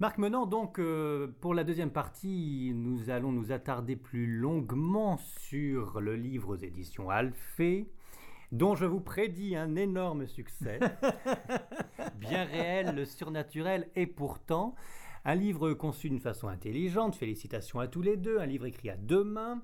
Marc Menant, donc, euh, pour la deuxième partie, nous allons nous attarder plus longuement sur le livre aux éditions Alphée, dont je vous prédis un énorme succès. Bien réel, le surnaturel, et pourtant, un livre conçu d'une façon intelligente, félicitations à tous les deux, un livre écrit à deux mains,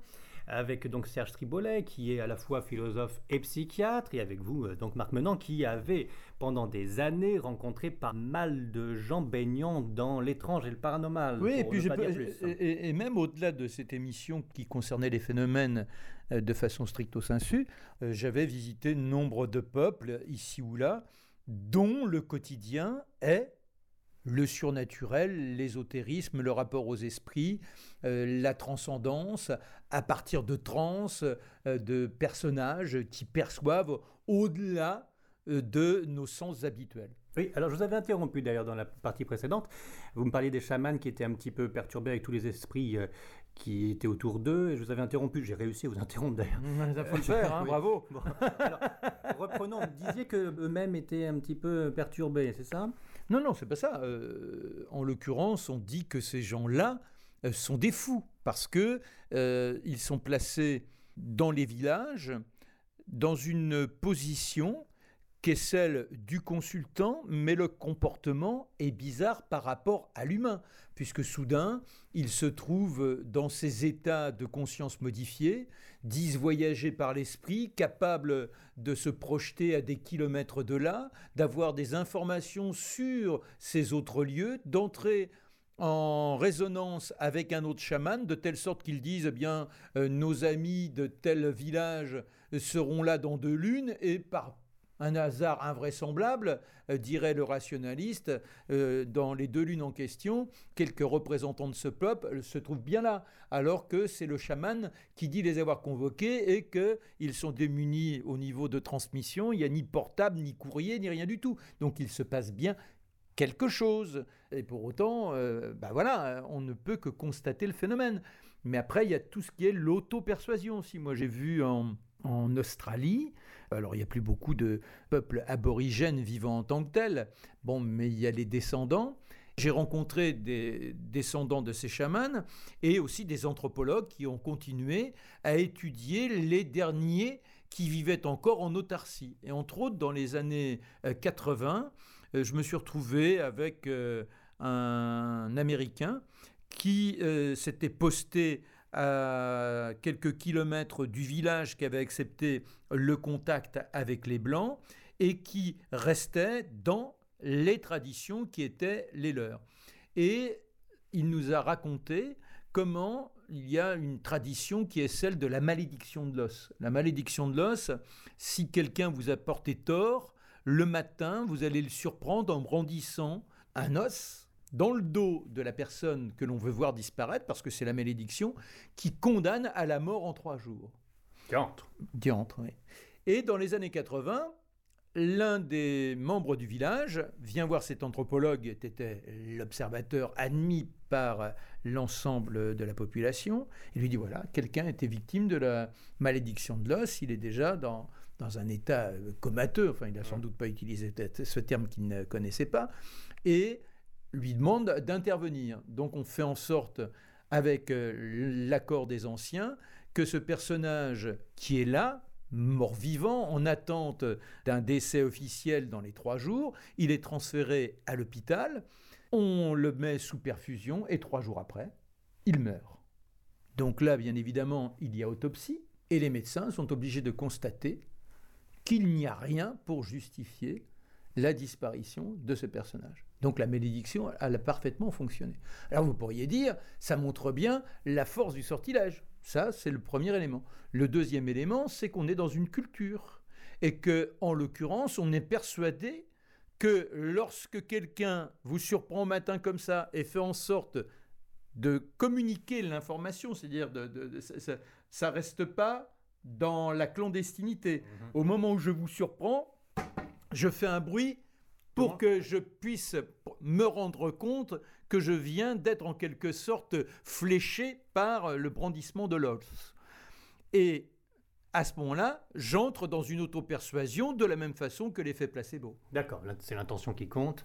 avec donc Serge Tribolet, qui est à la fois philosophe et psychiatre, et avec vous, euh, donc Marc Menant, qui avait pendant des années rencontré pas mal de gens baignant dans l'étrange et le paranormal. Oui, hein. et même au-delà de cette émission qui concernait les phénomènes euh, de façon stricto sensu, euh, j'avais visité nombre de peuples ici ou là, dont le quotidien est le surnaturel, l'ésotérisme, le rapport aux esprits, euh, la transcendance, à partir de trans, euh, de personnages qui perçoivent au-delà euh, de nos sens habituels. Oui, alors je vous avais interrompu d'ailleurs dans la partie précédente. Vous me parliez des chamans qui étaient un petit peu perturbés avec tous les esprits qui étaient autour d'eux et je vous avais interrompu. J'ai réussi à vous interrompre d'ailleurs. Ça le faire, bravo. reprenons, vous disiez que eux-mêmes étaient un petit peu perturbés, c'est ça Non, non, c'est pas ça. Euh, en l'occurrence, on dit que ces gens-là euh, sont des fous parce que euh, ils sont placés dans les villages dans une position qu'est celle du consultant, mais le comportement est bizarre par rapport à l'humain, puisque soudain, il se trouve dans ces états de conscience modifiés, disent voyager par l'esprit, capable de se projeter à des kilomètres de là, d'avoir des informations sur ces autres lieux, d'entrer en résonance avec un autre chaman, de telle sorte qu'ils disent, eh bien, euh, nos amis de tel village seront là dans deux lunes, et par un hasard invraisemblable, euh, dirait le rationaliste, euh, dans les deux lunes en question, quelques représentants de ce peuple se trouvent bien là, alors que c'est le chaman qui dit les avoir convoqués et qu'ils sont démunis au niveau de transmission, il n'y a ni portable, ni courrier, ni rien du tout. Donc il se passe bien quelque chose. Et pour autant, euh, bah voilà, on ne peut que constater le phénomène. Mais après, il y a tout ce qui est l'auto-persuasion aussi. Moi, j'ai vu en Australie alors il n'y a plus beaucoup de peuples aborigènes vivant en tant que tels, bon, mais il y a les descendants. J'ai rencontré des descendants de ces chamans et aussi des anthropologues qui ont continué à étudier les derniers qui vivaient encore en autarcie. Et entre autres, dans les années 80, euh, euh, je me suis retrouvé avec euh, un Américain qui s'était posté à quelques kilomètres du village qui avait accepté le contact avec les Blancs et qui restait dans les traditions qui étaient les leurs. Et il nous a raconté comment il y a une tradition qui est celle de la malédiction de l'os. La malédiction de l'os, si quelqu'un vous a porté tort, le matin, vous allez le surprendre en brandissant un os dans le dos de la personne que l'on veut voir disparaître, parce que c'est la malédiction, qui condamne à la mort en trois jours. Diantre. Diantre, oui. Et dans les années 80, l'un des membres du village vient voir cet anthropologue, qui était l'observateur admis par l'ensemble de la population, et lui dit voilà, quelqu'un était victime de la malédiction de l'os, il est déjà dans, dans un état comateux, enfin il n'a sans doute pas utilisé ce terme qu'il ne connaissait pas, et lui demande d'intervenir. Donc on fait en sorte, avec euh, l'accord des anciens, que ce personnage qui est là, mort-vivant, en attente d'un décès officiel dans les trois jours. Il est transféré à l'hôpital, on le met sous perfusion et trois jours après, il meurt. Donc là, bien évidemment, il y a autopsie et les médecins sont obligés de constater qu'il n'y a rien pour justifier la disparition de ce personnage. Donc la malédiction, elle a parfaitement fonctionné. Alors vous pourriez dire, ça montre bien la force du sortilège. Ça, c'est le premier élément. Le deuxième élément, c'est qu'on est dans une culture. Et que, en l'occurrence, on est persuadé que lorsque quelqu'un vous surprend au matin comme ça et fait en sorte de communiquer l'information, c'est-à-dire de, ça, ne reste pas dans la clandestinité. Mmh au moment où je vous surprends, je fais un bruit pour que je puisse me rendre compte que je viens d'être en quelque sorte fléché par le brandissement de l'os. Et à ce moment-là, j'entre dans une auto-persuasion de la même façon que l'effet placebo. D'accord, c'est l'intention qui compte.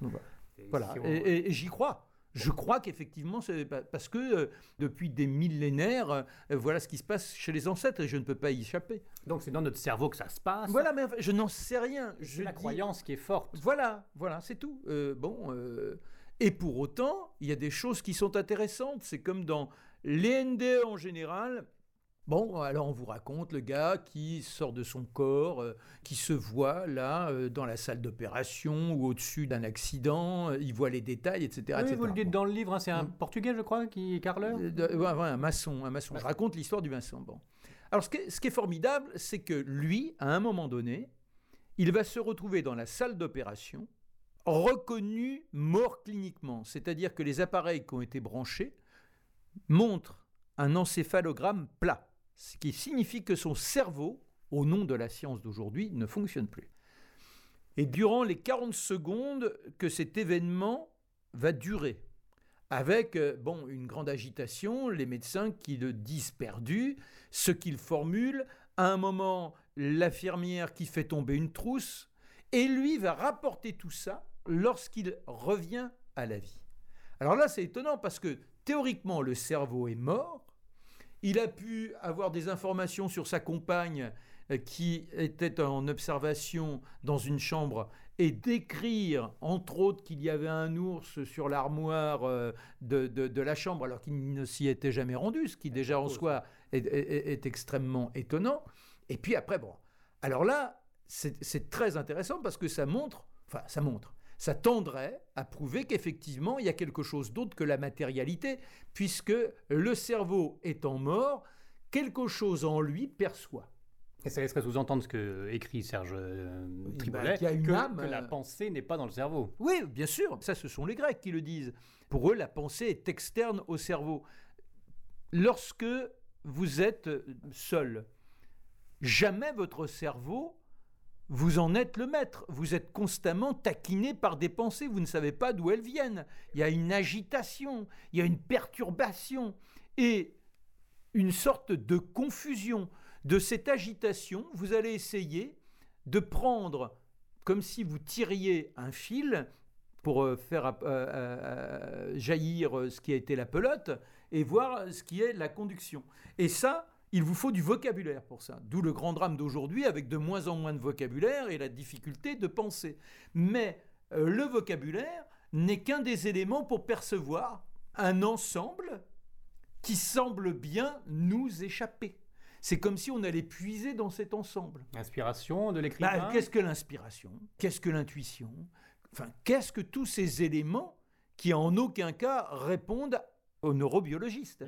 Voilà, et j'y crois. Je crois qu'effectivement, c'est parce que euh, depuis des millénaires, euh, voilà ce qui se passe chez les ancêtres et je ne peux pas y échapper. Donc c'est dans notre cerveau que ça se passe. Voilà, mais je n'en sais rien. C'est la croyance qui est forte. Voilà, voilà, c'est tout. Euh, bon, et pour autant, il y a des choses qui sont intéressantes. C'est comme dans les e en général. Bon, alors on vous raconte le gars qui sort de son corps, euh, qui se voit là euh, dans la salle d'opération ou au-dessus d'un accident, euh, il voit les détails, etc. Oui, vous le dites dans le livre, hein, c'est un Portugais, je crois, qui carleur ouais, un maçon, un maçon. Je raconte l'histoire du maçon. Bon. Alors ce qui est formidable, c'est que lui, à un moment donné, il va se retrouver dans la salle d'opération reconnu mort cliniquement, c'est-à-dire que les appareils qui ont été branchés montrent un encéphalogramme plat ce qui signifie que son cerveau, au nom de la science d'aujourd'hui, ne fonctionne plus. Et durant les 40 secondes que cet événement va durer, avec euh, bon, une grande agitation, les médecins qui le disent perdu, ce qu'ils formulent, à un moment, l'infirmière qui fait tomber une trousse, et lui va rapporter tout ça lorsqu'il revient à la vie. Alors là, c'est étonnant parce que théoriquement, le cerveau est mort, il a pu avoir des informations sur sa compagne euh, qui était en observation dans une chambre et décrire, entre autres, qu'il y avait un ours sur l'armoire euh, de, la chambre alors qu'il ne s'y était jamais rendu, ce qui ah, déjà en soi est extrêmement étonnant. Et puis après, bon. Alors là, c'est très intéressant parce que ça montre, enfin ça montre, ça tendrait à prouver qu'effectivement il y a quelque chose d'autre que la matérialité, puisque le cerveau étant mort, quelque chose en lui perçoit. Et ça laisserait sous-entendre ce que écrit Serge euh, Tribolet, bah, a que, la euh, pensée n'est pas dans le cerveau. Oui, bien sûr, ça ce sont les Grecs qui le disent. Pour eux, la pensée est externe au cerveau. Lorsque vous êtes seul, jamais votre cerveau vous en êtes le maître, vous êtes constamment taquiné par des pensées, vous ne savez pas d'où elles viennent. Il y a une agitation, il y a une perturbation et une sorte de confusion. De cette agitation, vous allez essayer de prendre, comme si vous tiriez un fil pour euh, faire euh, euh, jaillir ce qui a été la pelote et voir ce qui est la conduction. Et ça, il vous faut du vocabulaire pour ça. D'où le grand drame d'aujourd'hui avec de moins en moins de vocabulaire et la difficulté de penser. Mais euh, le vocabulaire n'est qu'un des éléments pour percevoir un ensemble qui semble bien nous échapper. C'est comme si on allait puiser dans cet ensemble. L'inspiration de bah, l'écrivain Qu'est-ce que l'inspiration Qu'est-ce que l'intuition Enfin, qu'est-ce que tous ces éléments qui en aucun cas répondent aux neurobiologistes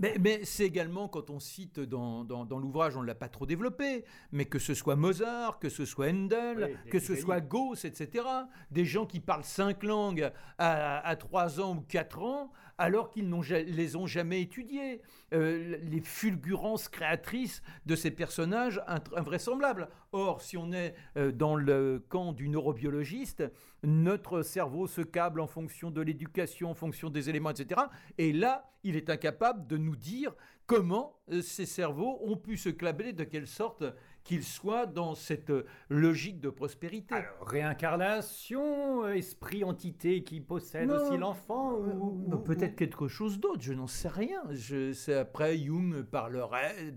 mais, c'est également quand on cite dans, l'ouvrage, on ne l'a pas trop développé, mais que ce soit Mozart, que ce soit Handel, que ce soit Gauss, etc., des gens qui parlent cinq langues à, trois ans ou quatre ans, alors qu'ils n'ont les ont jamais étudiées. Euh, les fulgurances créatrices de ces personnages invraisemblables. Or, si on est euh, dans le camp du neurobiologiste, notre cerveau se câble en fonction de l'éducation, en fonction des éléments, etc. Et là, il est incapable de nous dire comment euh, ces cerveaux ont pu se câbler, de quelle sorte qu'il soit dans cette euh, logique de prospérité. réincarnation, euh, esprit, entité qui possède aussi l'enfant ou, euh, Peut-être quelque chose d'autre, je n'en sais rien. Je, c'est après, Jung parlerait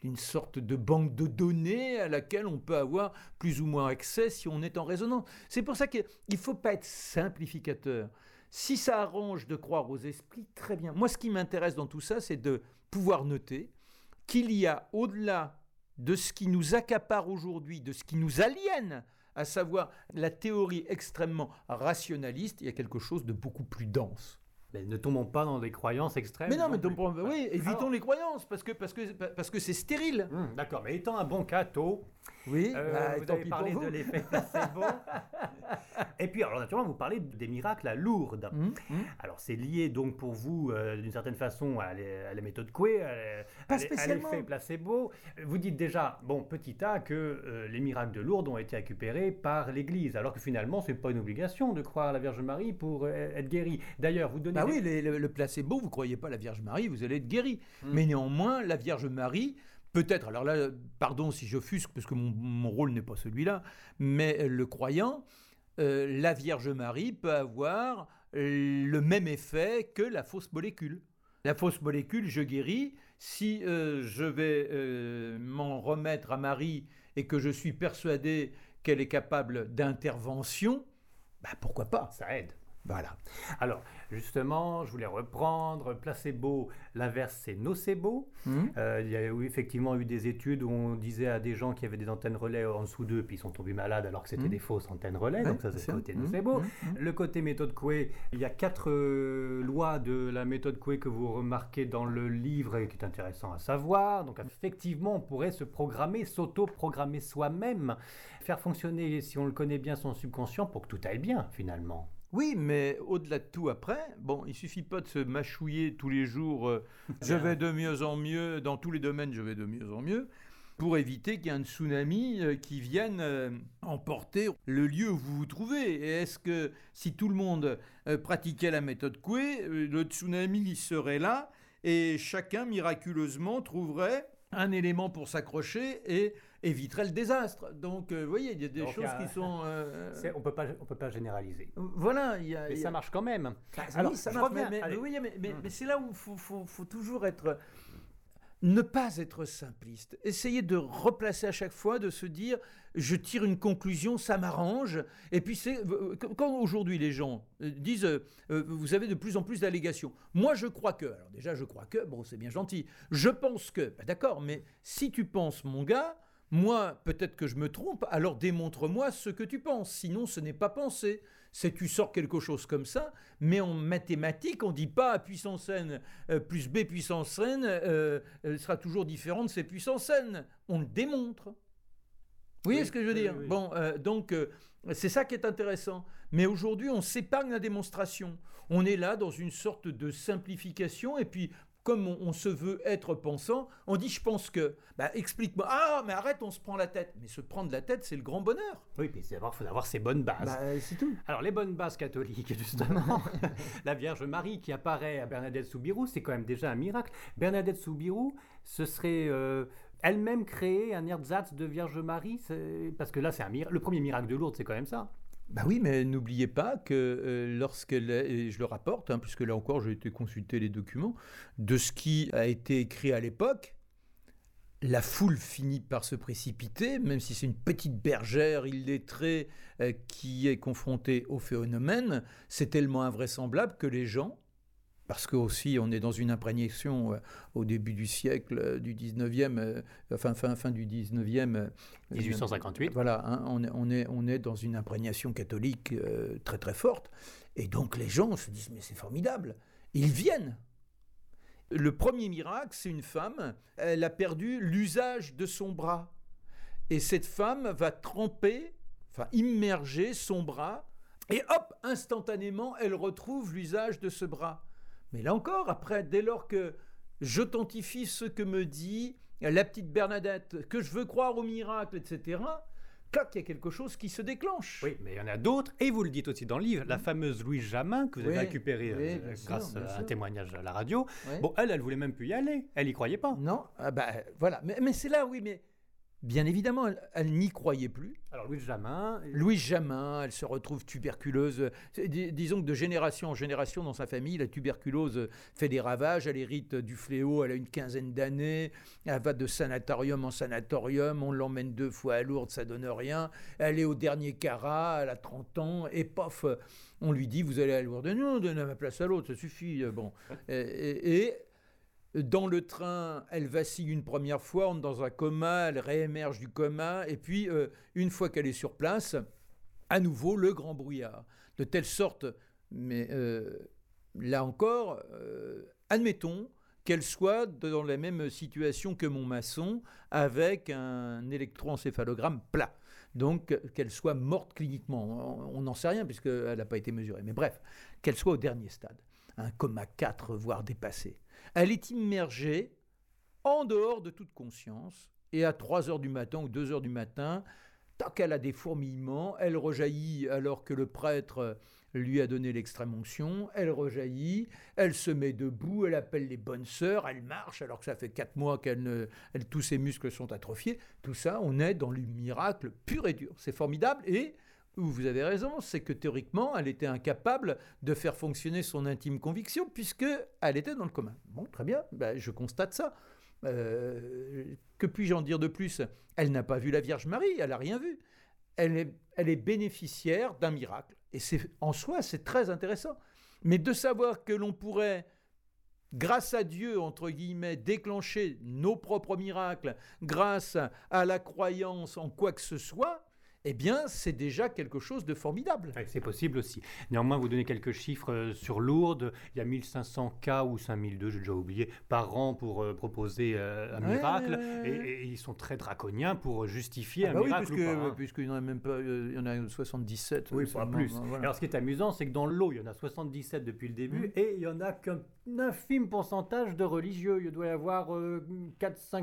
d'une sorte de banque de données à laquelle on peut avoir plus ou moins accès si on est en résonance. C'est pour ça qu'il ne faut pas être simplificateur. Si ça arrange de croire aux esprits, très bien. Moi, ce qui m'intéresse dans tout ça, c'est de pouvoir noter qu'il y a au-delà de ce qui nous accapare aujourd'hui, de ce qui nous aliène, à savoir la théorie extrêmement rationaliste, il y a quelque chose de beaucoup plus dense. Mais ne tombons pas dans des croyances extrêmes. Mais non, mais tombons, oui, évitons les croyances parce que parce que parce que c'est stérile. Hmm, d'accord, mais étant un bon catho, oui, euh, bah, vous avez parlé de l'effet placebo. et puis, alors naturellement, vous parlez des miracles à Lourdes. Hum, hum. Alors, c'est lié donc pour vous, euh, d'une certaine façon, à, la méthode Coué, à, l'effet placebo. Vous dites déjà, bon, petit a, que euh, les miracles de Lourdes ont été récupérés par l'Église, alors que finalement, c'est pas une obligation de croire à la Vierge Marie pour être guéri. D'ailleurs, vous donnez... Bah oui, le, placebo, vous croyez pas à la Vierge Marie, vous allez être guéri. Hum. Mais néanmoins, la Vierge Marie peut-être, alors là, pardon si j'offusque, parce que mon, rôle n'est pas celui-là, mais le croyant, euh, la Vierge Marie peut avoir le même effet que la fausse molécule. La fausse molécule, je guéris. Si euh, je vais euh, m'en remettre à Marie et que je suis persuadé qu'elle est capable d'intervention, bah, pourquoi pas, ça aide. Voilà. Alors, justement, je voulais reprendre placebo, l'inverse c'est nocebo. Hmm. Euh, il y a effectivement eu des études où on disait à des gens qui avaient des antennes relais en dessous d'eux, puis ils sont tombés malades alors que c'était hmm. des fausses antennes relais, donc ça c'est le côté hmm. nocebo. Le côté méthode Coué, il y a quatre euh, lois de la méthode Coué que vous remarquez dans le livre et qui est intéressant à savoir. Donc effectivement, on pourrait se programmer, s'auto-programmer soi-même, faire fonctionner, si on le connaît bien, son subconscient pour que tout aille bien finalement. Oui, mais au-delà de tout, après, bon, il suffit pas de se mâchouiller tous les jours. Euh, je vais de mieux en mieux dans tous les domaines. Je vais de mieux en mieux pour éviter qu'il tsunami euh, qui vienne euh, emporter le lieu où vous vous trouvez. Et est-ce que si tout le monde pratiquait la méthode Coué, le tsunami serait là et chacun miraculeusement trouverait un élément pour s'accrocher et éviterait le désastre. Donc, euh, vous voyez, il y a des choses qui sont. Euh, on peut pas, on peut pas généraliser. Voilà, il y a, mais ça marche quand même. Alors, oui, ça marche. Mais, mais, hmm. mais, c'est là où faut, faut, toujours être ne pas être simpliste, essayer de replacer à chaque fois, de se dire je tire une conclusion, ça m'arrange. Et puis c'est quand aujourd'hui les gens euh, disent vous avez de plus en plus d'allégations. Moi je crois que, alors déjà je crois que, bon c'est bien gentil, je pense que, ben d'accord, mais si tu penses mon gars, moi, peut-être que je me trompe, alors démontre-moi ce que tu penses, sinon ce n'est pas pensé. C'est tu sors quelque chose comme ça, mais en mathématiques, on dit pas A puissance n euh, plus B puissance n euh, euh, sera toujours différent de C puissance n. On le démontre. Vous voyez ce que je veux dire Bon, donc c'est ça qui est intéressant. Mais aujourd'hui, on s'épargne la démonstration. On est là dans une sorte de simplification, et puis comme on, se veut être pensant, on dit je pense que. Bah, explique-moi. Ah, mais arrête, on se prend la tête. Mais se prendre la tête, c'est le grand bonheur. Oui, mais il faut avoir ses bonnes bases. Bah, euh, c'est tout. Alors, les bonnes bases catholiques, justement. la Vierge Marie qui apparaît à Bernadette Soubirous, c'est quand même déjà un miracle. Bernadette Soubirous, ce serait. Euh, elle-même créer un Erzatz de Vierge Marie, parce que là, c'est un miracle. Le premier miracle de Lourdes, c'est quand même ça. Bah oui, mais n'oubliez pas que euh, lorsque, je le rapporte, hein, puisque là encore j'ai été consulter les documents, de ce qui a été écrit à l'époque, la foule finit par se précipiter, même si c'est une petite bergère illettrée euh, qui est confrontée au phénomène, c'est tellement invraisemblable que les gens parce que aussi on est dans une imprégnation euh, au début du siècle, euh, du 19e, euh, fin, fin, fin du 19e. 1858. voilà, hein, on, on, est, on est dans une imprégnation catholique très très forte. Et donc les gens se disent, mais c'est formidable, ils viennent. Le premier miracle, c'est une femme, elle a perdu l'usage de son bras. Et cette femme va tremper, enfin immerger son bras, et hop, instantanément, elle retrouve l'usage de ce bras. Mais là encore, après, dès lors que j'authentifie ce que me dit la petite Bernadette, que je veux croire au miracle, etc., clac, il y a quelque chose qui se déclenche. Oui, mais il y en a d'autres, et vous le dites aussi dans le livre, la mmh. fameuse Louise Jamin, que vous avez récupérée euh, grâce à un témoignage à la radio, bon, elle, elle voulait même plus y aller, elle y croyait pas. Non, ben bah, voilà, mais c'est là, oui, mais Bien évidemment, elle, n'y croyait plus. Alors Louis Jamin. Louis Jamin, elle se retrouve tuberculeuse. disons que de génération en génération dans sa famille, la tuberculose fait des ravages. Elle hérite du fléau, elle a une quinzaine d'années. Elle va de sanatorium en sanatorium. On l'emmène deux fois à Lourdes, ça donne rien. Elle est au dernier carat, elle a 30 ans. Et pof, on lui dit Vous allez à Lourdes. Non, donnez ma place à l'autre, ça suffit. Bon. et dans le train, elle vacille une première fois, on est dans un coma, elle réémerge du coma, et puis euh, une fois qu'elle est sur place, à nouveau le grand brouillard. De telle sorte, mais euh, là encore, euh, admettons qu'elle soit dans la même situation que mon maçon, avec un électroencéphalogramme plat. Donc qu'elle soit morte cliniquement. On n'en sait rien puisqu'elle n'a pas été mesurée. Mais bref, qu'elle soit au dernier stade. Un coma 4, voire dépassé. Elle est immergée en dehors de toute conscience. Et à 3 heures du matin ou 2 heures du matin, tant elle a des fourmillements, elle rejaillit alors que le prêtre lui a donné l'extrême onction, elle rejaillit, elle se met debout, elle appelle les bonnes sœurs, elle marche alors que ça fait 4 mois qu'elle tous ses muscles sont atrophiés. Tout ça, on est dans le miracle pur et dur. C'est formidable et vous avez raison, c'est que théoriquement, elle était incapable de faire fonctionner son intime conviction puisque elle était dans le commun. Bon, très bien, ben, je constate ça. Euh, que puis-je en dire de plus Elle n'a pas vu la Vierge Marie, elle n'a rien vu. Elle est, elle est bénéficiaire d'un miracle. Et c'est en soi, c'est très intéressant. Mais de savoir que l'on pourrait grâce à Dieu, entre guillemets, déclencher nos propres miracles, grâce à la croyance en quoi que ce soit, eh bien, c'est déjà quelque chose de formidable. c'est possible aussi. Néanmoins, vous donnez quelques chiffres euh, sur Lourdes. Il y a 1500 cas ou 5002, j'ai déjà oublié, par an pour euh, proposer euh, un miracle. et, ils sont très draconiens pour justifier ah un bah miracle. Oui, puisque, hein. puisqu'il y en a même pas, il y en a 77. Oui, pas plus. Alors, ce qui est amusant, c'est que dans l'eau, il y en a 77 depuis le début mmh. et il y en a qu'un un infime pourcentage de religieux. Il doit y avoir 4-5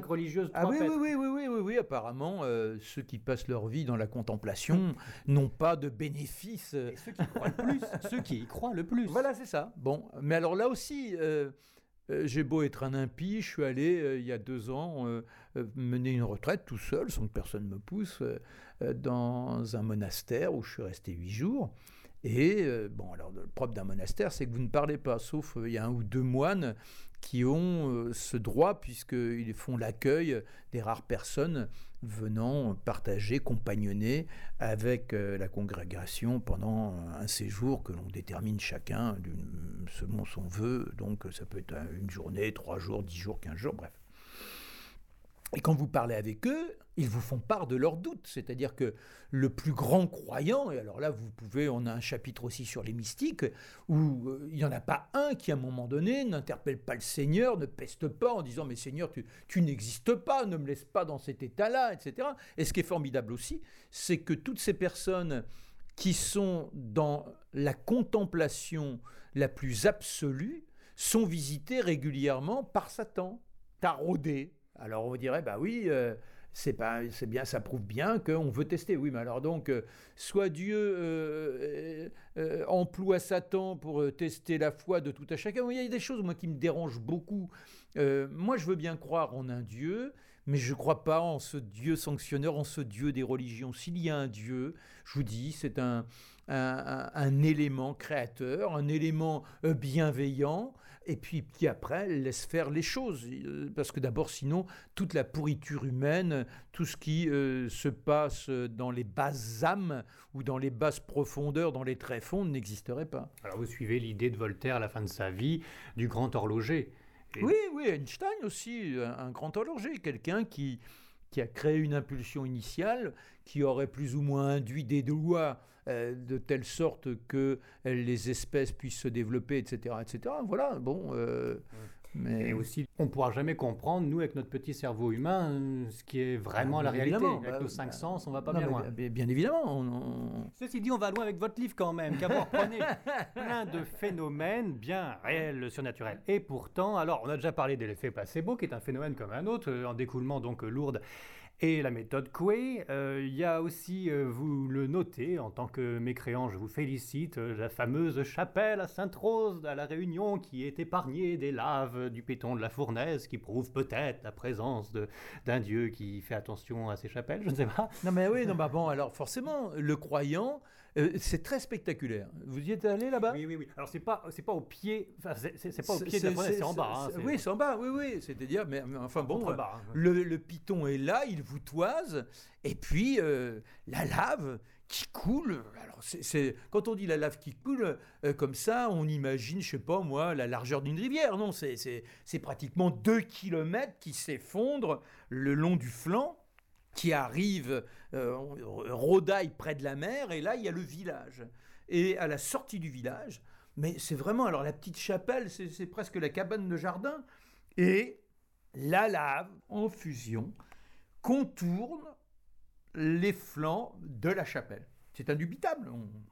euh, religieuses. Ah oui oui, oui, oui, oui, oui, apparemment, euh, ceux qui passent leur vie dans la contemplation n'ont pas de bénéfices. Euh, ceux qui y croient le plus. ceux qui y croient le plus. Voilà, c'est ça. Bon, mais alors là aussi. j'ai beau être un impie, je suis allé il y a deux ans mener une retraite tout seul, sans que personne me pousse, dans un monastère où je suis resté huit jours. Et euh, bon, alors le propre d'un monastère, c'est que vous ne parlez pas, sauf euh, il y a un ou deux moines qui ont euh, ce droit, puisqu'ils font l'accueil des rares personnes venant partager, compagnonner avec la congrégation pendant un séjour que l'on détermine chacun selon son vœu. Donc ça peut être une journée, trois jours, dix jours, quinze jours, bref. Et quand vous parlez avec eux, ils vous font part de leurs doutes. C'est-à-dire que le plus grand croyant, et alors là, vous pouvez, on a un chapitre aussi sur les mystiques, où euh, il n'y en a pas un qui, à un moment donné, n'interpelle pas le Seigneur, ne peste pas en disant Mais Seigneur, tu, tu n'existes pas, ne me laisse pas dans cet état-là, etc. Et ce qui est formidable aussi, c'est que toutes ces personnes qui sont dans la contemplation la plus absolue sont visitées régulièrement par Satan, taraudées. Alors on dirait, bah oui. Euh, c'est pas, c'est bien, ça prouve bien qu'on veut tester. Oui, mais alors donc, euh, soit Dieu euh, euh, emploie Satan pour tester la foi de tout à chacun. Il y a des choses moi qui me dérangent beaucoup. moi, je veux bien croire en un Dieu, mais je ne crois pas en ce Dieu sanctionneur, en ce Dieu des religions. S'il y a un Dieu, je vous dis, c'est un, un élément créateur, un élément bienveillant et puis qui après laisse faire les choses. Euh, parce que d'abord, sinon, toute la pourriture humaine, tout ce qui euh, se passe euh, dans les basses âmes ou dans les basses profondeurs, dans les tréfonds, n'existerait pas. Alors vous suivez l'idée de Voltaire à la fin de sa vie, du grand horloger. Oui, oui, Einstein aussi, un, grand horloger, quelqu'un qui, qui a créé une impulsion initiale qui aurait plus ou moins induit des lois euh, de telle sorte que les espèces puissent se développer, etc. etc. Voilà, bon. Euh, mm. Mais... aussi, on ne pourra jamais comprendre, nous, avec notre petit cerveau humain, ce qui est vraiment la réalité. Avec bah nos cinq bah sens, on ne va pas bien loin. Bien, évidemment. Ceci dit, on va loin avec votre livre quand même, car vous reprenez plein de phénomènes bien réels, surnaturels. Et pourtant, alors, on a déjà parlé de l'effet placebo, qui est un phénomène comme un autre, euh, en découlement donc lourde et la méthode Coué. Euh, il y a aussi, euh, vous le notez, en tant que mécréant, je vous félicite, euh, la fameuse chapelle à Sainte-Rose à La Réunion qui est épargnée des laves du péton de la fournaise, qui prouve peut-être la présence d'un dieu qui fait attention à ces chapelles, je ne sais pas. Non mais oui, non bah bon, alors forcément, le croyant euh, c'est très spectaculaire. Vous y êtes allé là-bas Oui, oui, oui. Alors c'est pas, pas au pied, c'est, pas au pied de la c'est en bas. Hein, oui, c'est en bas, oui, oui. C'est-à-dire, mais, enfin bon, euh, le, piton est là, il vous toise, et puis euh, la lave qui coule. Alors c'est, quand on dit la lave qui coule, comme ça, on imagine, je sais pas moi, la largeur d'une rivière. Non, c'est, pratiquement deux kilomètres qui s'effondrent le long du flanc qui arrive, euh, rodaille près de la mer, et là, il y a le village. Et à la sortie du village, mais c'est vraiment, alors la petite chapelle, c'est presque la cabane de jardin, et la lave en fusion contourne les flancs de la chapelle. C'est indubitable.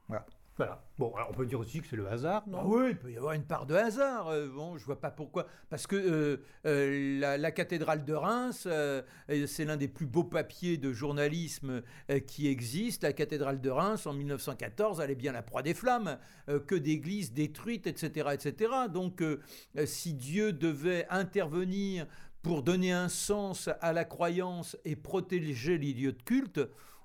voilà. Voilà. Bon, alors on peut dire aussi que c'est le hasard, non ah Oui, il peut y avoir une part de hasard. Euh, bon, je vois pas pourquoi. Parce que euh, euh, la, cathédrale de Reims, c'est l'un des plus beaux papiers de journalisme qui existe. La cathédrale de Reims, en 1914, allait est bien la proie des flammes, que d'églises détruites, etc., etc. Donc, si Dieu devait intervenir pour donner un sens à la croyance et protéger les lieux de culte,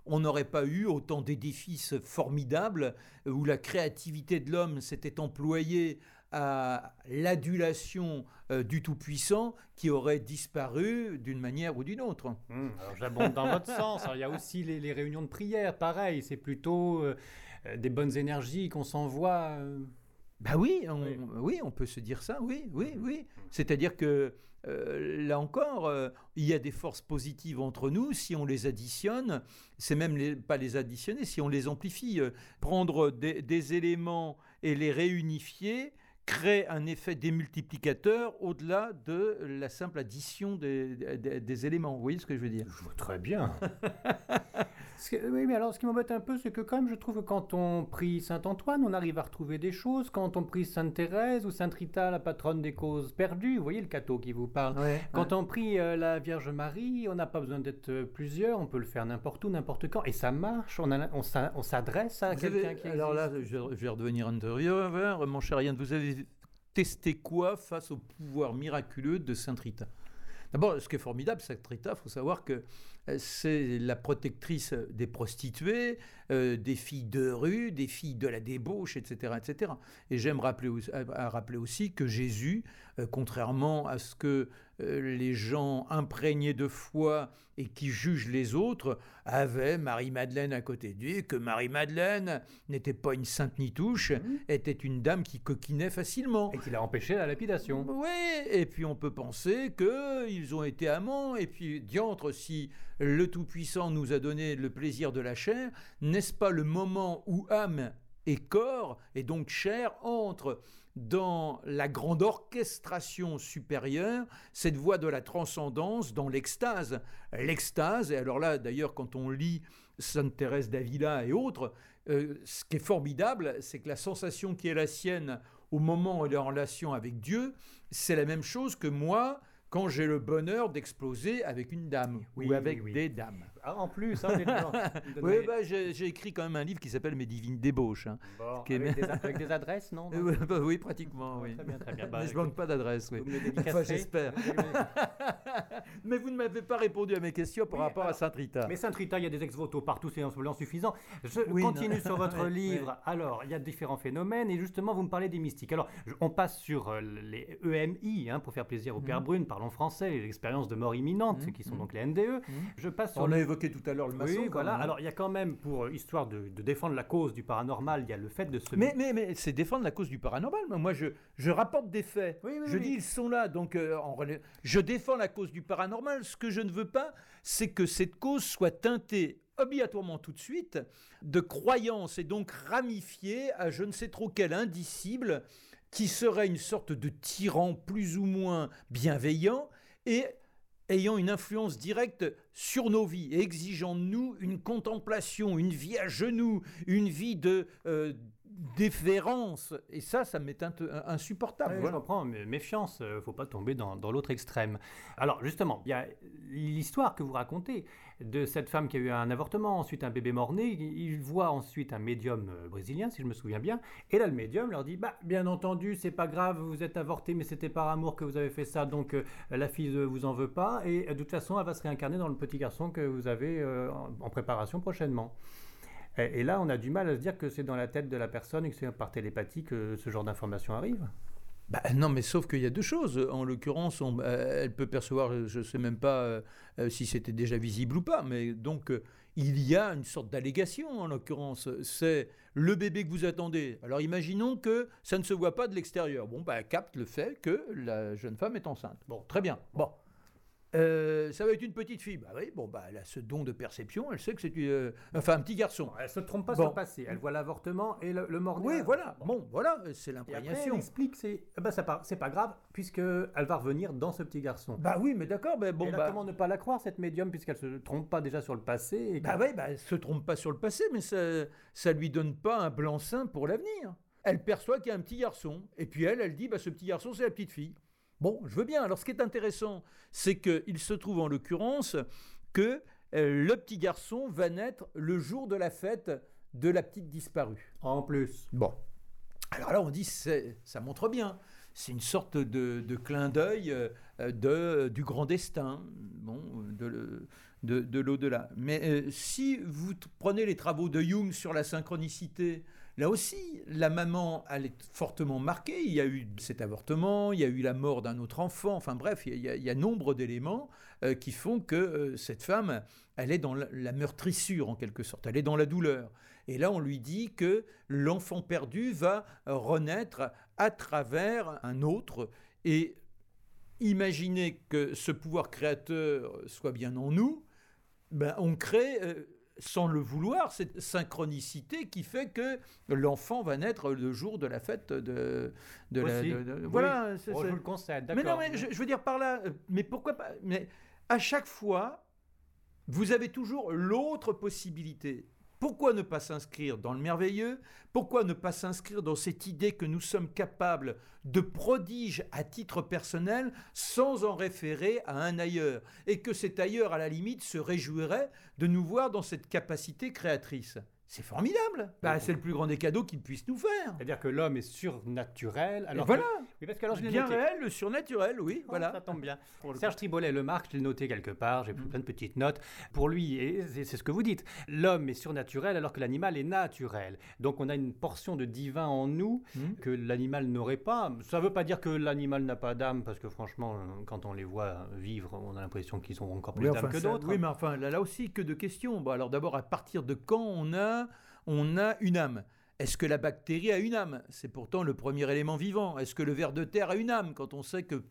on n'aurait pas eu autant d'édifices formidables où la créativité de l'homme s'était employée à l'adulation euh, du Tout-Puissant qui aurait disparu d'une manière ou d'une autre. Hmm, j'abonde dans votre sens. il y a aussi les, réunions de prière, pareil, c'est plutôt euh, des bonnes énergies qu'on s'envoie. Ben Bah oui. oui, on peut se dire ça, oui, oui, oui. C'est-à-dire que euh, là encore, euh, il y a des forces positives entre nous. Si on les additionne, c'est même pas les additionner, si on les amplifie, euh, prendre des, éléments et les réunifier crée un effet démultiplicateur au-delà de la simple addition des, des éléments. Vous voyez ce que je veux dire Je vois très bien. oui, mais alors ce qui m'embête un peu, c'est que quand même, je trouve que quand on prie Saint-Antoine, on arrive à retrouver des choses. Quand on prie Sainte-Thérèse ou Sainte Rita, la patronne des causes perdues, vous voyez le cateau qui vous parle. quand on prie euh, la Vierge Marie, on n'a pas besoin d'être euh, plusieurs, on peut le faire n'importe où, n'importe quand, et ça marche. On, on, s'adresse à quelqu'un qui Alors là, je, vais redevenir intérieur, hein. mon cher Yann, vous avez testé quoi face au pouvoir miraculeux de Sainte Rita D'abord, ce qui est formidable, Sainte Rita, il faut savoir que euh, c'est la protectrice des prostituées, euh, des filles de rue, des filles de la débauche, etc. etc. Et j'aime rappeler, aussi que Jésus, euh, contrairement à ce que les gens imprégnés de foi et qui jugent les autres, avaient Marie-Madeleine à côté de lui, que Marie-Madeleine n'était pas une sainte nitouche, mhm. était une dame qui coquinait facilement. Et qui l'a empêché la lapidation. Oui, et puis on peut penser qu'ils ont été amants, et puis diantre si le Tout-Puissant nous a donné le plaisir de la chair, n'est-ce pas le moment où âme et corps, et donc chair, entrent dans la grande orchestration supérieure, cette voie de la transcendance dans l'extase. L'extase, et alors là d'ailleurs quand on lit Sainte Thérèse d'Avila et autres, euh, ce qui est formidable, c'est que la sensation qui est la sienne au moment où elle est en relation avec Dieu, c'est la même chose que moi, quand j'ai le bonheur d'exploser avec une dame ou avec des dames. Ah, en plus, hein, bah, j'ai écrit quand même un livre qui s'appelle Mes divines débauches. Hein. avec, des, adresses, non, bah, bah, oui, pratiquement, oui. Mais je ne manque pas d'adresse, Enfin, j'espère. Mais vous ne m'avez pas répondu à mes questions par rapport à Sainte Saint-Rita. Mais Saint-Rita, il y a des ex-voto partout, c'est insuffisant. Je continue sur votre livre. Alors, il y a différents phénomènes, et justement, vous me parlez des mystiques. Alors, on passe sur euh, les EMI, hein, pour faire plaisir au père mhm. Brune, parlons français, les expériences de mort imminente, mhm, qui sont mhm. donc les NDE. Je passe sur On tout à l'heure le maçon. Oui, voilà. Alors il y a quand même, pour euh, histoire de, défendre la cause du paranormal, il y a le fait de se. Mais, mais, mais c'est défendre la cause du paranormal. Moi, je, je rapporte des faits. Oui, je dis, ils sont là. Donc, euh, en... je défends la cause du paranormal. Ce que je ne veux pas, c'est que cette cause soit teintée obligatoirement tout de suite de croyances et donc ramifiée à je ne sais trop quel indicible qui serait une sorte de tyran plus ou moins bienveillant et ayant une influence directe sur nos vies exigeant de nous une contemplation, une vie à genoux, une vie de, euh, déférence. Et ça, ça m'est insupportable. Je comprends, mais méfiance, il euh, ne faut pas tomber dans, l'autre extrême. Alors justement, il y a l'histoire que vous racontez de cette femme qui a eu un avortement, ensuite un bébé mort-né, il voit ensuite un médium euh, brésilien, si je me souviens bien, et là le médium leur dit, bah, bien entendu, c'est pas grave, vous êtes avorté, mais c'était par amour que vous avez fait ça, donc euh, la fille ne vous en veut pas, et de toute façon, elle va se réincarner dans le petit garçon que vous avez en préparation prochainement. Et, là, on a du mal à se dire que c'est dans la tête de la personne et que c'est par télépathie que ce genre d'information arrive. Bah, non, mais sauf qu'il y a deux choses. En l'occurrence, euh, elle peut percevoir, euh, je ne sais même pas euh, si c'était déjà visible ou pas, mais donc il y a une sorte d'allégation en l'occurrence. C'est le bébé que vous attendez. Alors imaginons que ça ne se voit pas de l'extérieur. Bon, bah, elle capte le fait que la jeune femme est enceinte. Bon, très bien. Bon. Euh, ça va être une petite fille. Bah oui, bon, bah, elle a ce don de perception, elle sait que c'est euh, enfin, un petit garçon. Elle se trompe pas sur le passé, elle voit l'avortement et le, le Oui, voilà, bon, voilà, c'est l'imprégnation. Elle explique, c'est bah, c'est pas grave, puisqu'elle va revenir dans ce petit garçon. Bah oui, mais d'accord, mais bon. Bah comment ne pas la croire, cette médium, puisqu'elle se trompe pas déjà sur le passé Bah oui, bah, elle se trompe pas sur le passé, mais ça, ne lui donne pas un blanc-seing pour l'avenir. Elle perçoit qu'il y a un petit garçon, et puis elle, elle dit, bah, ce petit garçon, c'est la petite fille. Bon, je veux bien. Alors ce qui est intéressant, c'est qu'il se trouve en l'occurrence que euh, le petit garçon va naître le jour de la fête de la petite disparue. En plus. Bon. Alors là, on dit, ça montre bien. C'est une sorte de, clin d'œil euh, du grand destin, de, de l'au-delà. Mais euh, si vous prenez les travaux de Jung sur la synchronicité, Là aussi, la maman, elle est fortement marquée. Il y a eu cet avortement, il y a eu la mort d'un autre enfant. Enfin bref, il y a, nombre d'éléments euh, qui font que euh, cette femme, elle est dans la, meurtrissure en quelque sorte. Elle est dans la douleur. Et là, on lui dit que l'enfant perdu va renaître à travers un autre. Et imaginez que ce pouvoir créateur soit bien en nous, ben, on crée euh, sans le vouloir, cette synchronicité qui fait que l'enfant va naître le jour de la fête de, la. voilà, oh, je vous le concède, Mais non, je, je, veux dire par là, euh, mais pourquoi pas Mais à chaque fois, vous avez toujours l'autre possibilité. Pourquoi ne pas s'inscrire dans le merveilleux Pourquoi ne pas s'inscrire dans cette idée que nous sommes capables de prodiges à titre personnel sans en référer à un ailleurs et que cet ailleurs à la limite se réjouirait de nous voir dans cette capacité créatrice c'est formidable. Bah, bah, c'est le plus grand des cadeaux qu'il puisse nous faire. C'est-à-dire que l'homme est surnaturel. Alors voilà. parce bien réel, le surnaturel, oui. Oh, voilà. Ça tombe bien. Serge Tribolet, le marque, je l'ai noté quelque part. J'ai mm. plein de petites notes. Pour lui, et c'est ce que vous dites, l'homme est surnaturel alors que l'animal est naturel. Donc on a une portion de divin en nous mm. que l'animal n'aurait pas. Ça ne veut pas dire que l'animal n'a pas d'âme, parce que franchement, quand on les voit vivre, on a l'impression qu'ils ont encore plus d'âme que d'autres. Oui, mais enfin, là, aussi, que de questions. alors d'abord, à partir de quand on a on a une âme. Est-ce que la bactérie a une âme C'est pourtant le premier élément vivant. Est-ce que le ver de terre a une âme Quand on sait que,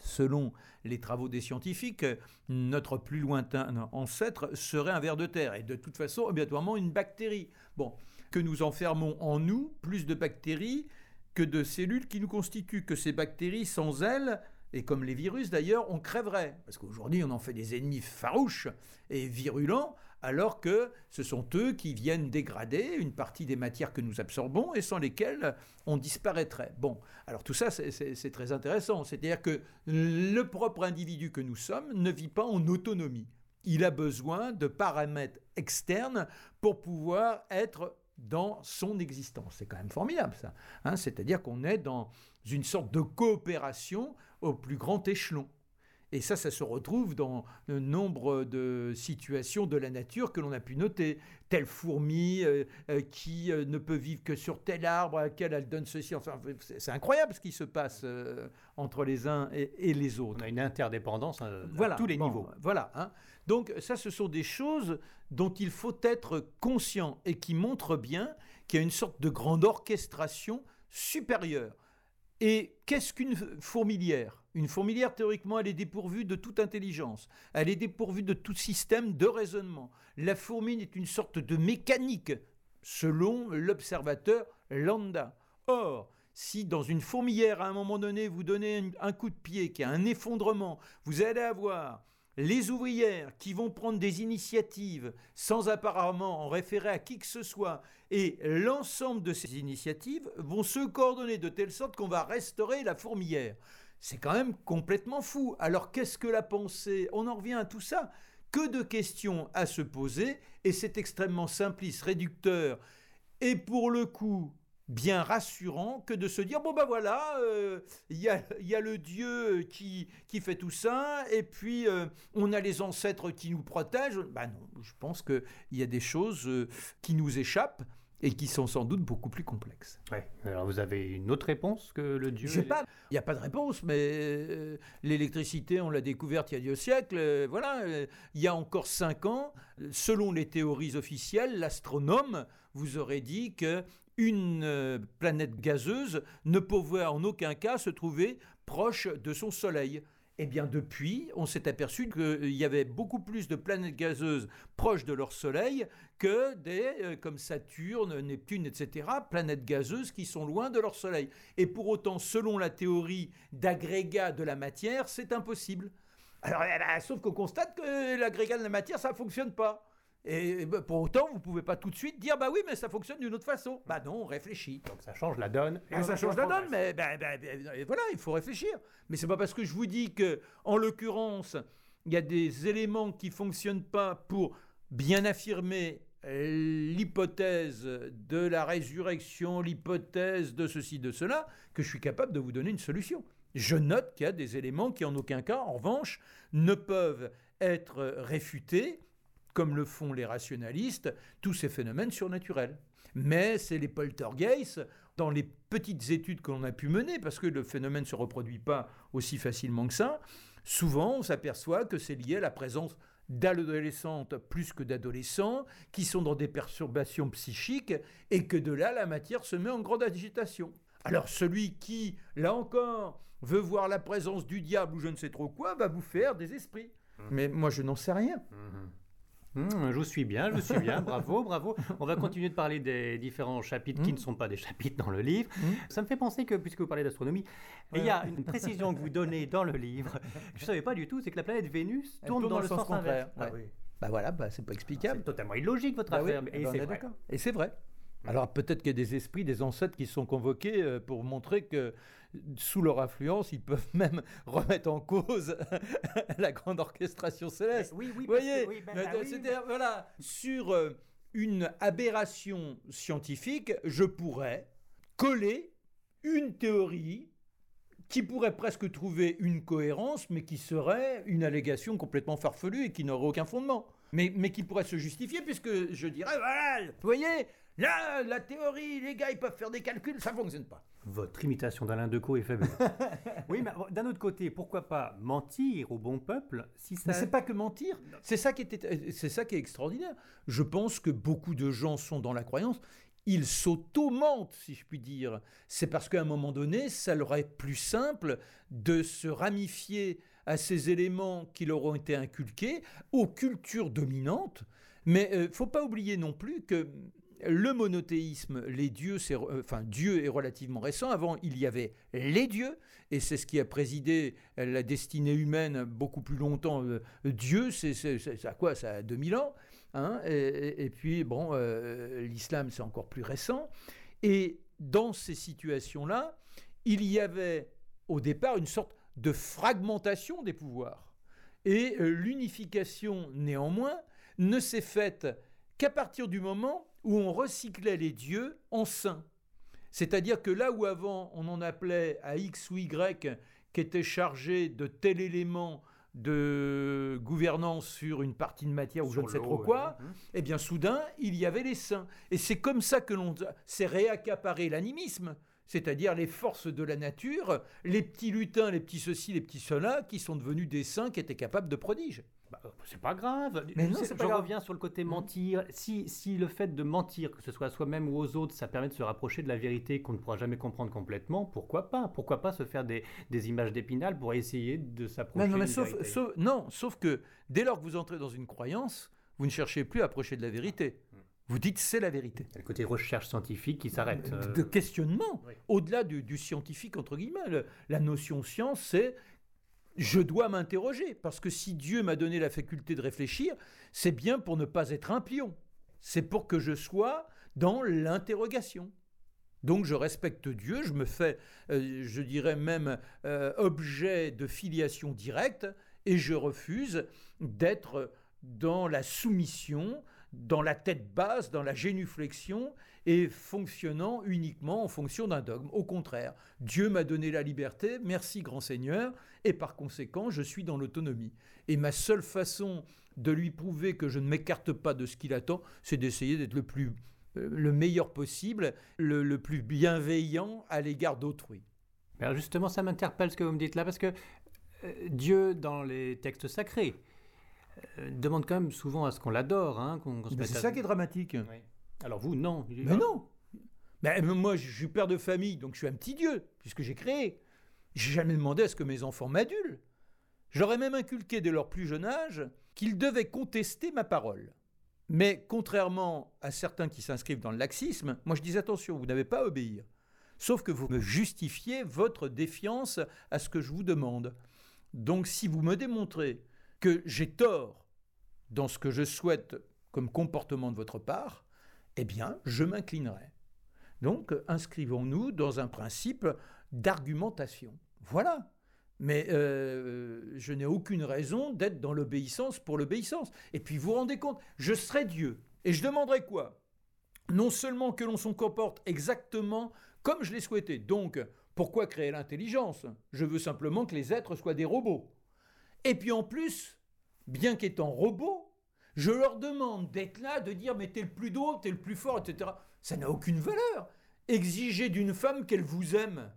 selon les travaux des scientifiques, notre plus lointain ancêtre serait un ver de terre et de toute façon, obligatoirement, une bactérie. Bon, que nous enfermons en nous plus de bactéries que de cellules qui nous constituent, que ces bactéries, sans elles, et comme les virus d'ailleurs, on crèverait. Parce qu'aujourd'hui, on en fait des ennemis farouches et virulents alors que ce sont eux qui viennent dégrader une partie des matières que nous absorbons et sans lesquelles on disparaîtrait. Bon, alors tout ça, c'est très intéressant. C'est-à-dire que le propre individu que nous sommes ne vit pas en autonomie. Il a besoin de paramètres externes pour pouvoir être dans son existence. C'est quand même formidable ça. Hein. C'est-à-dire qu'on est dans une sorte de coopération au plus grand échelon. Et ça, ça se retrouve dans le nombre de situations de la nature que l'on a pu noter. Telle fourmi euh, euh, qui euh, ne peut vivre que sur tel arbre à laquelle elle donne ceci. c'est incroyable ce qui se passe entre les uns et, les autres. On a une interdépendance à, tous les niveaux. Voilà. Hein. Donc ça, ce sont des choses dont il faut être conscient et qui montrent bien qu'il y a une sorte de grande orchestration supérieure. Et qu'est-ce qu'une fourmilière une fourmilière, théoriquement, elle est dépourvue de toute intelligence, elle est dépourvue de tout système de raisonnement. La fourmi est une sorte de mécanique, selon l'observateur lambda. Or, si dans une fourmilière, à un moment donné, vous donnez un coup de pied, qui a un effondrement, vous allez avoir les ouvrières qui vont prendre des initiatives sans apparemment en référer à qui que ce soit, et l'ensemble de ces initiatives vont se coordonner de telle sorte qu'on va restaurer la fourmilière. C'est quand même complètement fou. Alors qu'est-ce que la pensée On en revient à tout ça. Que de questions à se poser, et c'est extrêmement simpliste, réducteur, et pour le coup bien rassurant que de se dire bon ben voilà euh, il y, a, le Dieu qui, fait tout ça et puis euh, on a les ancêtres qui nous protègent ben non je pense qu'il y a des choses euh, qui nous échappent et qui sont sans doute beaucoup plus complexes. Alors vous avez une autre réponse que le dieu Je sais pas. Il n'y a pas de réponse, mais euh, l'électricité, on l'a découverte il y a deux siècles. Euh, voilà. Euh, il y a encore cinq ans, selon les théories officielles, l'astronome vous aurait dit que une planète gazeuse ne pouvait en aucun cas se trouver proche de son Soleil. Eh bien, depuis, on s'est aperçu qu'il y avait beaucoup plus de planètes gazeuses proches de leur Soleil que des, euh, comme Saturne, Neptune, etc., planètes gazeuses qui sont loin de leur Soleil. Et pour autant, selon la théorie d'agrégat de la matière, c'est impossible. Alors, eh ben, sauf qu'on constate que l'agrégat de la matière, ça ne fonctionne pas. Et ben, pour autant, vous ne pouvez pas tout de suite dire, bah oui, mais ça fonctionne d'une autre façon. Bah non, on réfléchit. Donc ça change la donne. Ah, ça change la donne, mais bah, bah, bah, voilà, il faut réfléchir. Mais c'est pas parce que je vous dis que, en l'occurrence, il y a des éléments qui fonctionnent pas pour bien affirmer euh, l'hypothèse de la résurrection, l'hypothèse de ceci, de cela, que je suis capable de vous donner une solution. Je note qu'il y a des éléments qui, en aucun cas, en revanche, ne peuvent être réfutés comme le font les rationalistes, tous ces phénomènes surnaturels. Mais c'est les poltergeists, dans les petites études que l'on a pu mener, parce que le phénomène ne se reproduit pas aussi facilement que ça, souvent on s'aperçoit que c'est lié à la présence d'adolescentes plus que d'adolescents, qui sont dans des perturbations psychiques, et que de là, la matière se met en grande agitation. Alors celui qui, là encore, veut voir la présence du diable ou je ne sais trop quoi, va vous faire des esprits. Mmh. Mais moi, je n'en sais rien. Mmh. Je hmm, je suis bien, je suis bien, bravo, bravo. On va continuer de parler des différents chapitres qui hmm. ne sont pas des chapitres dans le livre. Hmm. Ça me fait penser que, puisque vous parlez d'astronomie, il y a une précision que vous donnez dans le livre, je ne savais pas du tout, c'est que la planète Vénus tourne, dans, le sens, contraire. Ah bah voilà, bah c'est pas explicable. C'est totalement illogique votre affaire, Et c'est vrai. Alors peut-être qu'il y a des esprits, des ancêtres qui sont convoqués euh, pour montrer que sous leur influence, ils peuvent même remettre en cause la grande orchestration céleste. oui, oui, voyez, ben bah voilà, sur euh, une aberration scientifique, je pourrais coller une théorie qui pourrait presque trouver une cohérence, mais qui serait une allégation complètement farfelue et qui n'aurait aucun fondement. Mais, mais qui pourrait se justifier, puisque je dirais, voilà, vous voyez, la théorie, les gars, ils peuvent faire des calculs, ça fonctionne pas. Votre imitation d'Alain Decaux est faible. oui, mais d'un autre côté, pourquoi pas mentir au bon peuple si ça. c'est pas que mentir, c'est ça, qui était, euh, c'est ça qui est extraordinaire. Je pense que beaucoup de gens sont dans la croyance. Ils s'auto-mentent, si je puis dire. C'est parce qu'à un moment donné, ça leur est plus simple de se ramifier à ces éléments qui leur ont été inculqués, aux cultures dominantes. Mais ne euh, faut pas oublier non plus que le monothéisme, les dieux, c'est, euh, enfin Dieu est relativement récent. Avant, il y avait les dieux, et c'est ce qui a présidé la destinée humaine beaucoup plus longtemps. Euh, Dieu, c'est, à quoi Ça a 2000 ans. Hein, et, puis, bon, euh, l'islam, c'est encore plus récent. Et dans ces situations-là, il y avait au départ une sorte de fragmentation des pouvoirs. Et l'unification, néanmoins, ne s'est faite qu'à partir du moment où on recyclait les dieux en saints. C'est-à-dire que là où avant on en appelait à X ou Y, qui était chargé de tel élément de gouvernance sur une partie de matière ou je ne sais trop quoi, mmh. eh bien soudain, il y avait les saints. Et c'est comme ça que l'on s'est réaccaparé l'animisme, c'est-à-dire les forces de la nature, les petits lutins, les petits ceci, les petits cela, qui sont devenus des saints qui étaient capables de prodiges. Bah, euh, c'est pas grave. je reviens sur le côté mm. mentir. Si, si le fait de mentir, que ce soit à soi-même ou aux autres, ça permet de se rapprocher de la vérité qu'on ne pourra jamais comprendre complètement, pourquoi pas Pourquoi pas se faire des, des images d'épinal pour essayer de s'approcher de la vérité. Non, sauf que dès lors que vous entrez dans une croyance, vous ne cherchez plus à approcher de la vérité. Mm. Vous dites c'est la vérité. le côté recherche scientifique qui s'arrête. Euh, euh. De questionnement, au-delà du, du, scientifique, entre guillemets. la notion science, c'est je dois m'interroger, parce que si Dieu m'a donné la faculté de réfléchir, c'est bien pour ne pas être un pion. C'est pour que je sois dans l'interrogation. Donc je respecte Dieu, je me fais, euh, je dirais même, euh, objet de filiation directe, et je refuse d'être dans la soumission, dans la tête basse, dans la génuflexion, et fonctionnant uniquement en fonction d'un dogme. Au contraire, Dieu m'a donné la liberté, merci grand Seigneur, et par conséquent, je suis dans l'autonomie. Et ma seule façon de lui prouver que je ne m'écarte pas de ce qu'il attend, c'est d'essayer d'être le plus euh, le meilleur possible, le, plus bienveillant à l'égard d'autrui. Alors justement, ça m'interpelle ce que vous me dites là, parce que euh, Dieu, dans les textes sacrés, euh, demande quand même souvent à ce qu'on l'adore. Hein, c'est ça qui est dramatique. Alors vous, non. Mais non. Mais moi, je suis père de famille, donc je suis un petit dieu, puisque j'ai créé. J'ai jamais demandé à ce que mes enfants m'adulent. J'aurais même inculqué dès leur plus jeune âge qu'ils devaient contester ma parole. Mais contrairement à certains qui s'inscrivent dans le laxisme, moi je dis attention, vous n'avez pas à obéir. Sauf que vous me justifiez votre défiance à ce que je vous demande. Donc si vous me démontrez que j'ai tort dans ce que je souhaite comme comportement de votre part, eh bien, je m'inclinerai. Donc, inscrivons-nous dans un principe d'argumentation. Voilà. Mais euh, euh, je n'ai aucune raison d'être dans l'obéissance pour l'obéissance. Et puis, vous vous rendez compte, je serai Dieu. Et je demanderai quoi Non seulement que l'on s'en comporte exactement comme je l'ai souhaité. Donc, pourquoi créer l'intelligence Je veux simplement que les êtres soient des robots. Et puis en plus, bien qu'étant robots, je leur demande d'être là, de dire mais t'es le plus doux, t'es le plus fort, etc. Ça n'a aucune valeur. Exiger d'une femme qu'elle vous aime.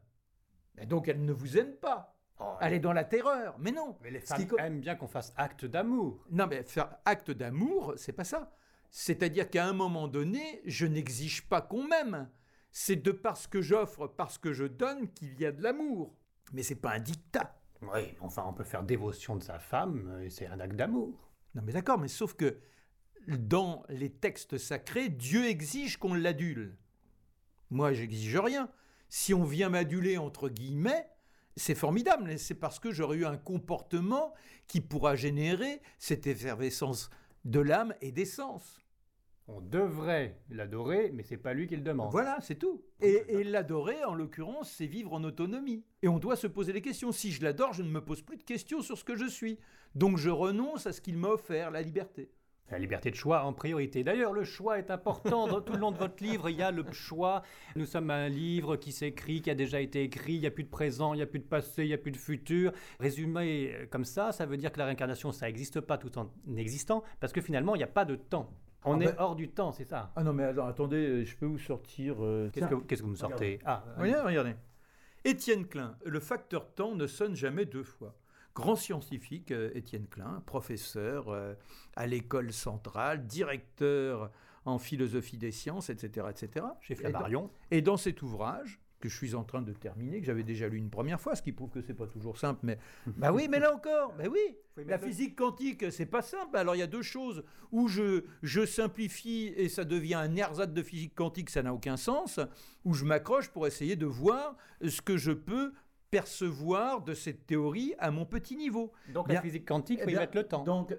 donc elle ne vous aime pas. Oh. elle est dans la terreur. Mais non. Mais les femmes aiment bien qu'on fasse acte d'amour. Non, mais faire acte d'amour, c'est pas ça. C'est-à-dire qu'à un moment donné, je n'exige pas qu'on m'aime. C'est de parce que j'offre, parce que je donne qu'il y a de l'amour. Mais c'est pas un dictat. Oui, enfin, on peut faire dévotion de sa femme, euh, c'est un acte d'amour. Non mais d'accord, mais sauf que dans les textes sacrés, Dieu exige qu'on l'adule. Moi, j'exige rien. Si on vient m'aduler entre guillemets, c'est formidable, c'est parce que j'aurais eu un comportement qui pourra générer cette effervescence de l'âme et des sens. On devrait l'adorer, mais c'est pas lui qui le demande. Voilà, c'est tout. Et, l'adorer, en l'occurrence, c'est vivre en autonomie. Et on doit se poser les questions. Si je l'adore, je ne me pose plus de questions sur ce que je suis. Donc je renonce à ce qu'il m'a offert, la liberté. La liberté de choix en priorité. D'ailleurs, le choix est important. tout le long de votre livre, il y a le choix. Nous sommes un livre qui s'écrit, qui a déjà été écrit. Il n'y a plus de présent, il n'y a plus de passé, il n'y a plus de futur. Résumé euh, comme ça, ça veut dire que la réincarnation, ça n'existe pas tout en existant, parce que finalement, il n'y a pas de temps. Ah On bah est hors du temps, c'est ça Ah non, mais alors, attendez, euh, je peux vous sortir. Euh, qu'est-ce, que, vous me sortez Ah, regardez, ah, ah, regardez. Étienne Klein, le facteur temps ne sonne jamais deux fois. Grand scientifique, euh, Étienne Klein, professeur à l'école centrale, directeur en philosophie des sciences, etc. etc. Chez Flammarion. et dans cet ouvrage, que je suis en train de terminer, que j'avais déjà lu une première fois, ce qui prouve que c'est pas toujours simple. Mais bah oui, mais là encore, bah oui, la physique quantique, c'est pas simple. Alors il y a deux choses où je, je simplifie et ça devient un ersatz de physique quantique, ça n'a aucun sens, où je m'accroche pour essayer de voir ce que je peux percevoir de cette théorie à mon petit niveau. Donc la physique quantique, il eh faut y mettre le temps. Donc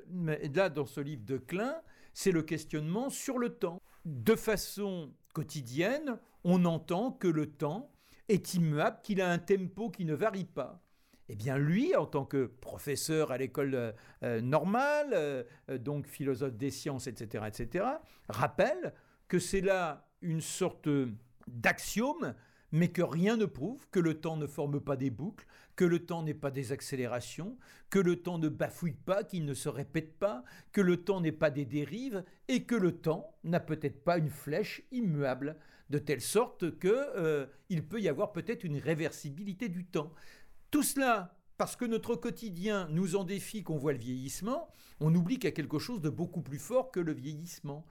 là, dans ce livre de Klein, c'est le questionnement sur le temps. De façon quotidienne, on entend que le temps est immuable, qu'il a un tempo qui ne varie pas. Eh bien, lui, en tant que professeur à l'école euh, euh, normale, euh, donc philosophe des sciences, etc., etc., rappelle que c'est là une sorte d'axiome, mais que rien ne prouve, que le temps ne forme pas des boucles, que le temps n'est pas des accélérations, que le temps ne bafouille pas, qu'il ne se répète pas, que le temps n'est pas des dérives, et que le temps n'a peut-être pas une flèche immuable de telle sorte que euh, peut y avoir peut-être une réversibilité du temps. Tout cela parce que notre quotidien nous en défie qu'on voit le vieillissement, on oublie qu'il y a quelque chose de beaucoup plus fort que le vieillissement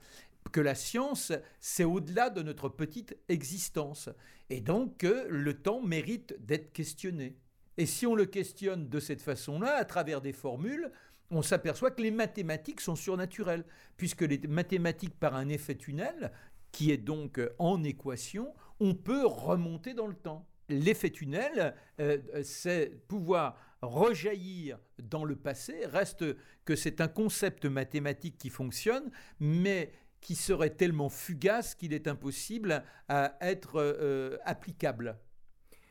que la science, c'est au-delà de notre petite existence, et donc euh, le temps mérite d'être questionné. Et si on le questionne de cette façon-là, à travers des formules, on s'aperçoit que les mathématiques sont surnaturelles, puisque les mathématiques, par un effet tunnel, qui est donc euh, en équation, on peut remonter dans le temps. L'effet tunnel, euh, c'est pouvoir rejaillir dans le passé, reste que c'est un concept mathématique qui fonctionne, mais qui serait tellement fugace qu'il est impossible à être euh, applicable.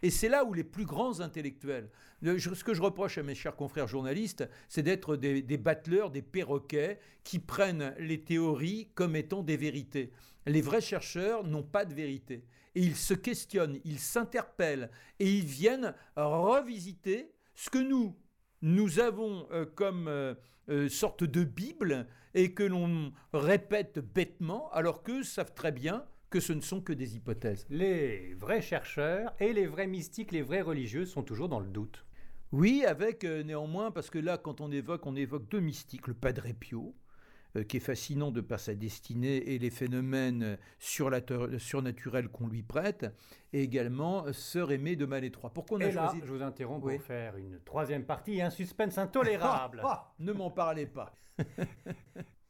Et c'est là où les plus grands intellectuels, ce que je reproche à mes chers confrères journalistes, c'est d'être des, des battleurs, des perroquets qui prennent les théories comme étant des vérités. Les vrais chercheurs n'ont pas de vérité. Et ils se questionnent, ils s'interpellent, et ils viennent revisiter ce que nous, nous avons euh, comme euh, euh, sorte de Bible, et que l'on répète bêtement, alors qu'eux savent très bien que ce ne sont que des hypothèses. Les vrais chercheurs et les vrais mystiques, les vrais religieux sont toujours dans le doute. Oui, avec néanmoins, parce que là, quand on évoque, on évoque deux mystiques, le Padre Pio, euh, qui est fascinant de par sa destinée et les phénomènes surnaturels qu'on lui prête, et également Sœur aimée de Malétroit. Pourquoi on a là, je vous interromps pour faire une troisième partie, un suspense intolérable. ne m'en parlez pas.